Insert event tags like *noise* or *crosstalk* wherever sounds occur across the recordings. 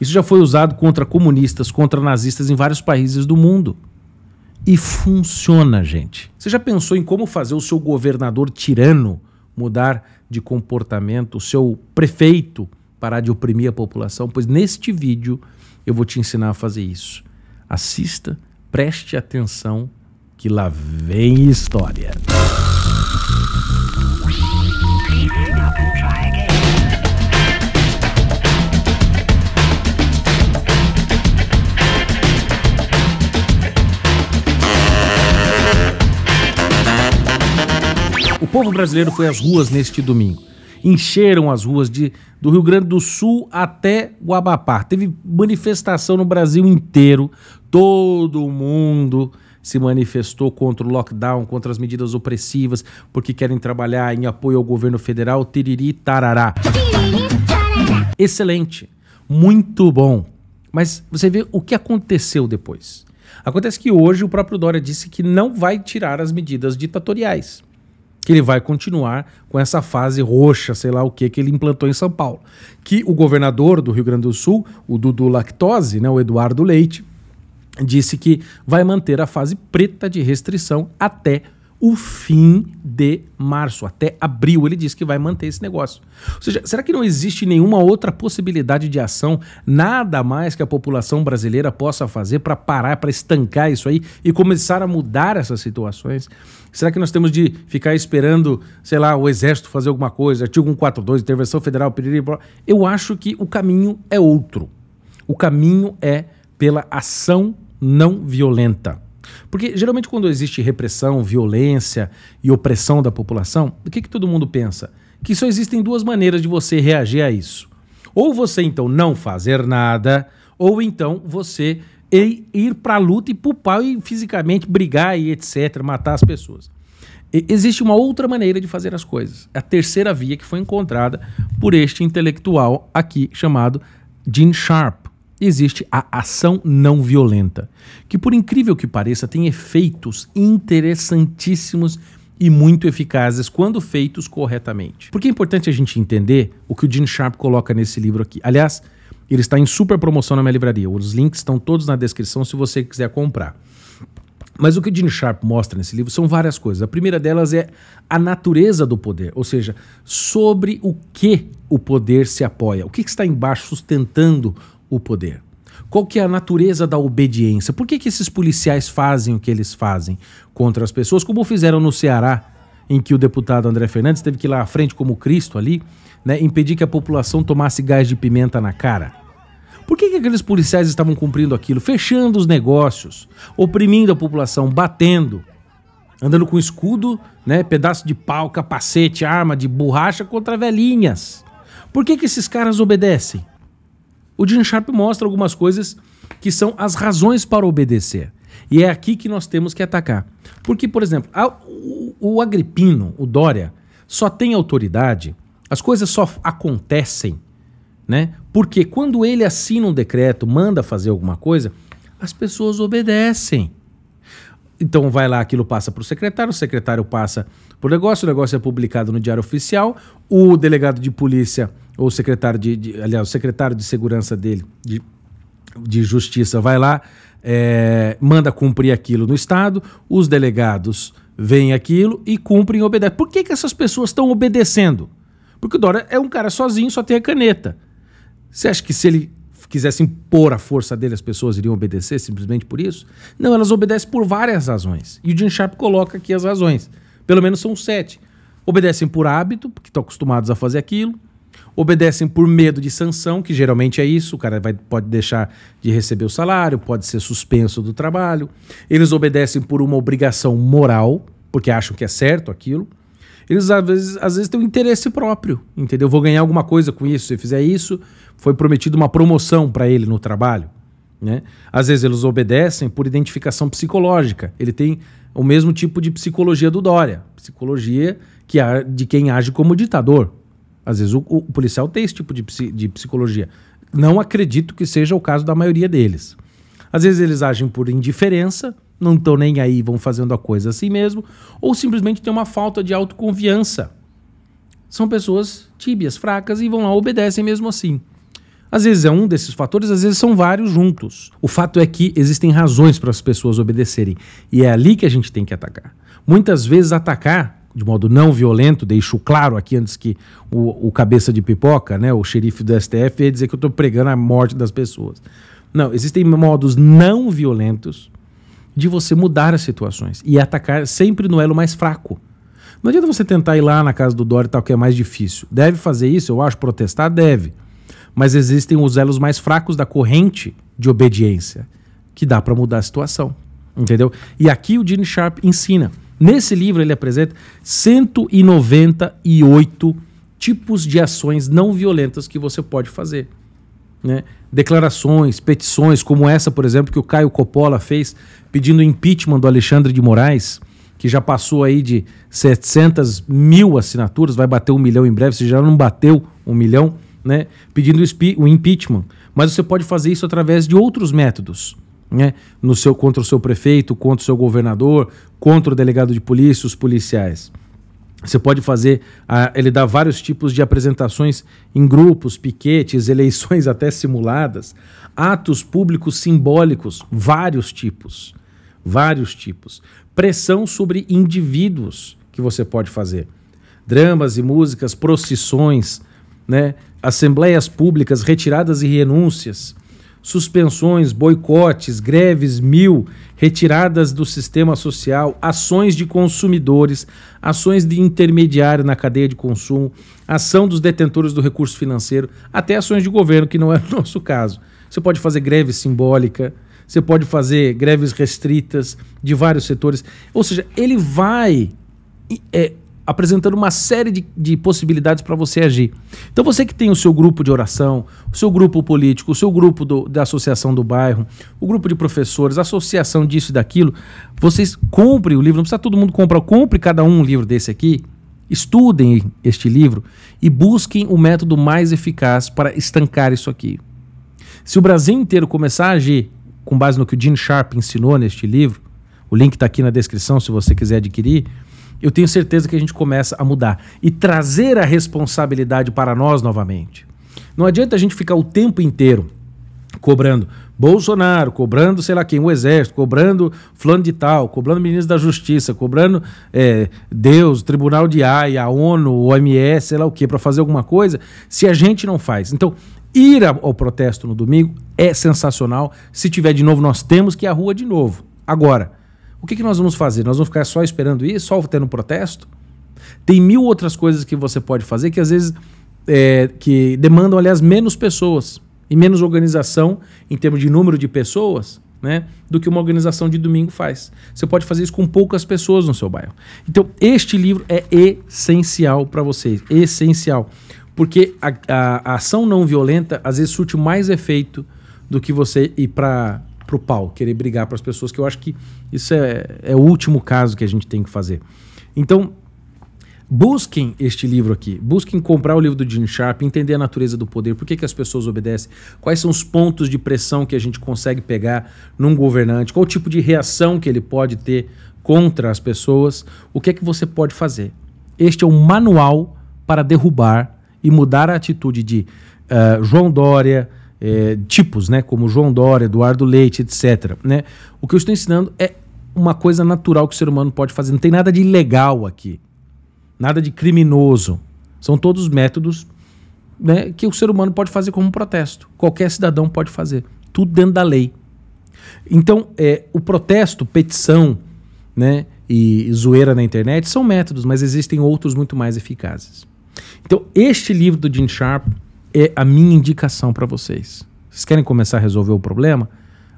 Isso já foi usado contra comunistas, contra nazistas em vários países do mundo. E funciona, gente. Você já pensou em como fazer o seu governador tirano mudar de comportamento, o seu prefeito parar de oprimir a população? Pois neste vídeo eu vou te ensinar a fazer isso. Assista, preste atenção, que lá vem história. Música povo brasileiro foi às ruas neste domingo. Encheram as ruas de, do Rio Grande do Sul até o Teve manifestação no Brasil inteiro. Todo mundo se manifestou contra o lockdown, contra as medidas opressivas, porque querem trabalhar em apoio ao governo federal. Tiriri, tarará. Excelente. Muito bom. Mas você vê o que aconteceu depois. Acontece que hoje o próprio Dória disse que não vai tirar as medidas ditatoriais que ele vai continuar com essa fase roxa, sei lá o que, que ele implantou em São Paulo. Que o governador do Rio Grande do Sul, o Dudu Lactose, né, o Eduardo Leite, disse que vai manter a fase preta de restrição até o fim de março, até abril. Ele disse que vai manter esse negócio. Ou seja, será que não existe nenhuma outra possibilidade de ação, nada mais que a população brasileira possa fazer para parar, para estancar isso aí e começar a mudar essas situações? Será que nós temos de ficar esperando, sei lá, o Exército fazer alguma coisa, artigo 142, intervenção federal, Eu acho que o caminho é outro. O caminho é pela ação não violenta porque geralmente quando existe repressão, violência e opressão da população, o que, que todo mundo pensa? Que só existem duas maneiras de você reagir a isso. Ou você então não fazer nada, ou então você ir para a luta e pupar e fisicamente brigar e etc, matar as pessoas. E existe uma outra maneira de fazer as coisas. É a terceira via que foi encontrada por este intelectual aqui chamado Gene Sharp existe a ação não violenta, que por incrível que pareça tem efeitos interessantíssimos e muito eficazes quando feitos corretamente. Porque é importante a gente entender o que o Gene Sharp coloca nesse livro aqui. Aliás, ele está em super promoção na minha livraria. Os links estão todos na descrição se você quiser comprar. Mas o que o Gene Sharp mostra nesse livro são várias coisas. A primeira delas é a natureza do poder, ou seja, sobre o que o poder se apoia, o que, que está embaixo sustentando o poder? Qual que é a natureza da obediência? Por que, que esses policiais fazem o que eles fazem contra as pessoas, como fizeram no Ceará, em que o deputado André Fernandes teve que ir lá à frente como Cristo ali, né, impedir que a população tomasse gás de pimenta na cara? Por que, que aqueles policiais estavam cumprindo aquilo? Fechando os negócios, oprimindo a população, batendo, andando com escudo, né, pedaço de pau, capacete, arma de borracha contra velhinhas. Por que, que esses caras obedecem? o Dean Sharp mostra algumas coisas que são as razões para obedecer. E é aqui que nós temos que atacar. Porque, por exemplo, a, o, o Agripino, o Dória, só tem autoridade, as coisas só acontecem, né? Porque quando ele assina um decreto, manda fazer alguma coisa, as pessoas obedecem. Então vai lá, aquilo passa para o secretário, o secretário passa para o negócio, o negócio é publicado no Diário Oficial, o delegado de polícia ou o secretário de, de aliás, o secretário de segurança dele, de, de justiça, vai lá, é, manda cumprir aquilo no Estado, os delegados veem aquilo e cumprem e obedecem. Por que, que essas pessoas estão obedecendo? Porque o Dória é um cara sozinho, só tem a caneta. Você acha que se ele quisesse impor a força dele, as pessoas iriam obedecer simplesmente por isso? Não, elas obedecem por várias razões. E o Jim Sharp coloca aqui as razões. Pelo menos são sete. Obedecem por hábito, porque estão acostumados a fazer aquilo obedecem por medo de sanção, que geralmente é isso, o cara vai, pode deixar de receber o salário, pode ser suspenso do trabalho. Eles obedecem por uma obrigação moral, porque acham que é certo aquilo. Eles às vezes, às vezes têm um interesse próprio, entendeu? Vou ganhar alguma coisa com isso, se eu fizer isso, foi prometido uma promoção para ele no trabalho. Né? Às vezes eles obedecem por identificação psicológica. Ele tem o mesmo tipo de psicologia do Dória, psicologia que de quem age como ditador, às vezes o, o policial tem esse tipo de, de psicologia. Não acredito que seja o caso da maioria deles. Às vezes eles agem por indiferença, não estão nem aí, vão fazendo a coisa assim mesmo, ou simplesmente tem uma falta de autoconfiança. São pessoas tíbias, fracas e vão lá, obedecem mesmo assim. Às vezes é um desses fatores, às vezes são vários juntos. O fato é que existem razões para as pessoas obedecerem e é ali que a gente tem que atacar. Muitas vezes atacar de modo não violento, deixo claro aqui antes que o, o cabeça de pipoca, né, o xerife do STF, ia dizer que eu estou pregando a morte das pessoas. Não, existem modos não violentos de você mudar as situações e atacar sempre no elo mais fraco. Não adianta você tentar ir lá na casa do Dória e tal, que é mais difícil. Deve fazer isso, eu acho, protestar? Deve. Mas existem os elos mais fracos da corrente de obediência, que dá para mudar a situação. Entendeu? E aqui o Gene Sharp ensina. Nesse livro ele apresenta 198 tipos de ações não violentas que você pode fazer. Né? Declarações, petições, como essa, por exemplo, que o Caio Coppola fez pedindo impeachment do Alexandre de Moraes, que já passou aí de 700 mil assinaturas, vai bater um milhão em breve, se já não bateu um milhão, né? pedindo o impeachment. Mas você pode fazer isso através de outros métodos né, no seu contra o seu prefeito, contra o seu governador, contra o delegado de polícia, os policiais. Você pode fazer, ah, ele dá vários tipos de apresentações em grupos, piquetes, *laughs* eleições até simuladas, atos públicos simbólicos, vários tipos, vários tipos. Pressão sobre indivíduos que você pode fazer. Dramas e músicas, procissões, né? assembleias públicas, retiradas e renúncias, suspensões, boicotes, greves mil, retiradas do sistema social, ações de consumidores, ações de intermediário na cadeia de consumo, ação dos detentores do recurso financeiro, até ações de governo, que não é o *laughs* nosso caso. Você pode fazer greve simbólica, você pode fazer greves restritas de vários setores. Ou seja, ele vai é, apresentando uma série de, de possibilidades para você agir. Então você que tem o seu grupo de oração, o seu grupo político, o seu grupo do, da associação do bairro, o grupo de professores, a associação disso e daquilo, vocês comprem o livro, não precisa todo mundo comprar, compre cada um um livro desse aqui, estudem este livro e busquem o método mais eficaz para estancar isso aqui. Se o Brasil inteiro começar a agir com base no que o Gene Sharp ensinou neste livro, o link está aqui na descrição se você quiser adquirir, eu tenho certeza que a gente começa a mudar e trazer a responsabilidade para nós novamente. Não adianta a gente ficar o tempo inteiro cobrando Bolsonaro, cobrando sei lá quem, o Exército, cobrando fulano de tal, cobrando ministro da Justiça, cobrando é, Deus, Tribunal de AI, a ONU, OMS, sei lá o que, para fazer alguma coisa, se a gente não faz. Então, ir ao protesto no domingo é sensacional. Se tiver de novo, nós temos que ir à rua de novo. Agora, o que, que nós vamos fazer? Nós vamos ficar só esperando isso, só tendo protesto? Tem mil outras coisas que você pode fazer que às vezes é, que demandam, aliás, menos pessoas e menos organização em termos de número de pessoas né, do que uma organização de domingo faz. Você pode fazer isso com poucas pessoas no seu bairro. Então, este livro é essencial para vocês, essencial. Porque a, a, a, ação não violenta às vezes surte mais efeito do que você ir para pro pau, querer brigar para as pessoas, que eu acho que isso é, é o último caso que a gente tem que fazer. Então, Busquem este livro aqui, busquem comprar o livro do Gene Sharp, entender a natureza do poder, por que, que as pessoas obedecem, quais são os pontos de pressão que a gente consegue pegar num governante, qual o tipo de reação que ele pode ter contra as pessoas, o que é que você pode fazer. Este é um manual para derrubar e mudar a atitude de uh, João Dória, é, tipos, né? Como João Dória, Eduardo Leite, etc. Né? O que eu estou ensinando é uma coisa natural que o ser humano pode fazer. Não tem nada de ilegal aqui, nada de criminoso. São todos métodos né, que o ser humano pode fazer como protesto. Qualquer cidadão pode fazer. Tudo dentro da lei. Então, é, o protesto, petição né, e zoeira na internet são métodos, mas existem outros muito mais eficazes. Então, este livro do Jim Sharp é a minha indicação para vocês. Vocês querem começar a resolver o problema?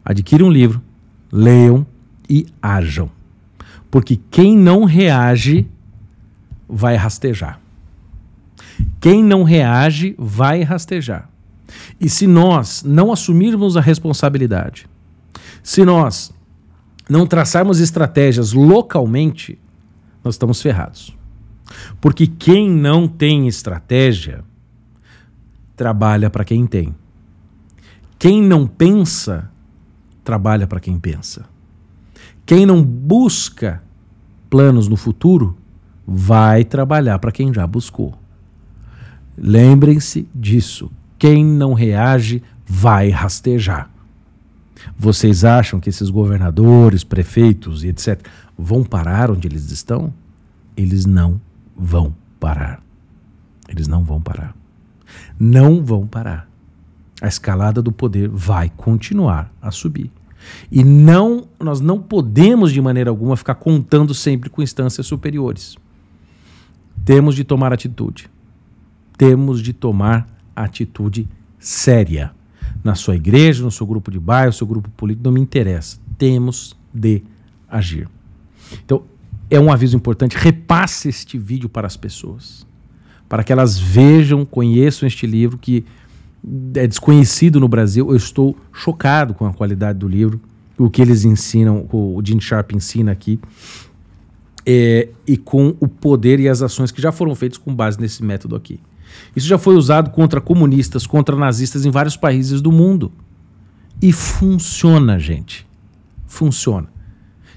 Adquiram um livro, leiam e ajam. Porque quem não reage vai rastejar. Quem não reage vai rastejar. E se nós não assumirmos a responsabilidade, se nós não traçarmos estratégias localmente, nós estamos ferrados. Porque quem não tem estratégia, trabalha para quem tem. Quem não pensa, trabalha para quem pensa. Quem não busca planos no futuro, vai trabalhar para quem já buscou. Lembrem-se disso. Quem não reage, vai rastejar. Vocês acham que esses governadores, prefeitos e etc. vão parar onde eles estão? Eles não vão parar. Eles não vão parar não vão parar. A escalada do poder vai continuar a subir. E não, nós não podemos de maneira alguma ficar contando sempre com instâncias superiores. Temos de tomar atitude. Temos de tomar atitude séria. Na sua igreja, no seu grupo de bairro, no seu grupo político, não me interessa. Temos de agir. Então, é um aviso importante. Repasse este vídeo para as pessoas para que elas vejam, conheçam este livro que é desconhecido no Brasil. Eu estou chocado com a qualidade do livro, o que eles ensinam, o Jim Sharp ensina aqui, é, e com o poder e as ações que já foram feitas com base nesse método aqui. Isso já foi usado contra comunistas, contra nazistas em vários países do mundo. E funciona, gente. Funciona.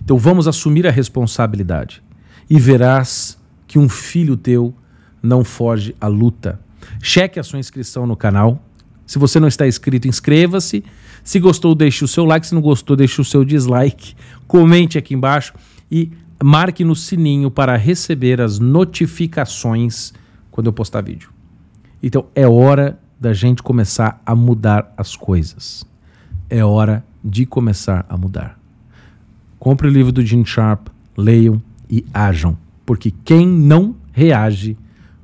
Então vamos assumir a responsabilidade e verás que um filho teu não foge à luta. Cheque a sua inscrição no canal. Se você não está inscrito, inscreva-se. Se gostou, deixe o seu like. Se não gostou, deixe o seu dislike. Comente aqui embaixo e marque no sininho para receber as notificações quando eu postar vídeo. Então é hora da gente começar a mudar as coisas. É hora de começar a mudar. Compre o livro do Jim Sharp, leiam e ajam, porque quem não reage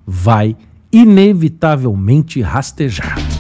vai inevitavelmente rastejar.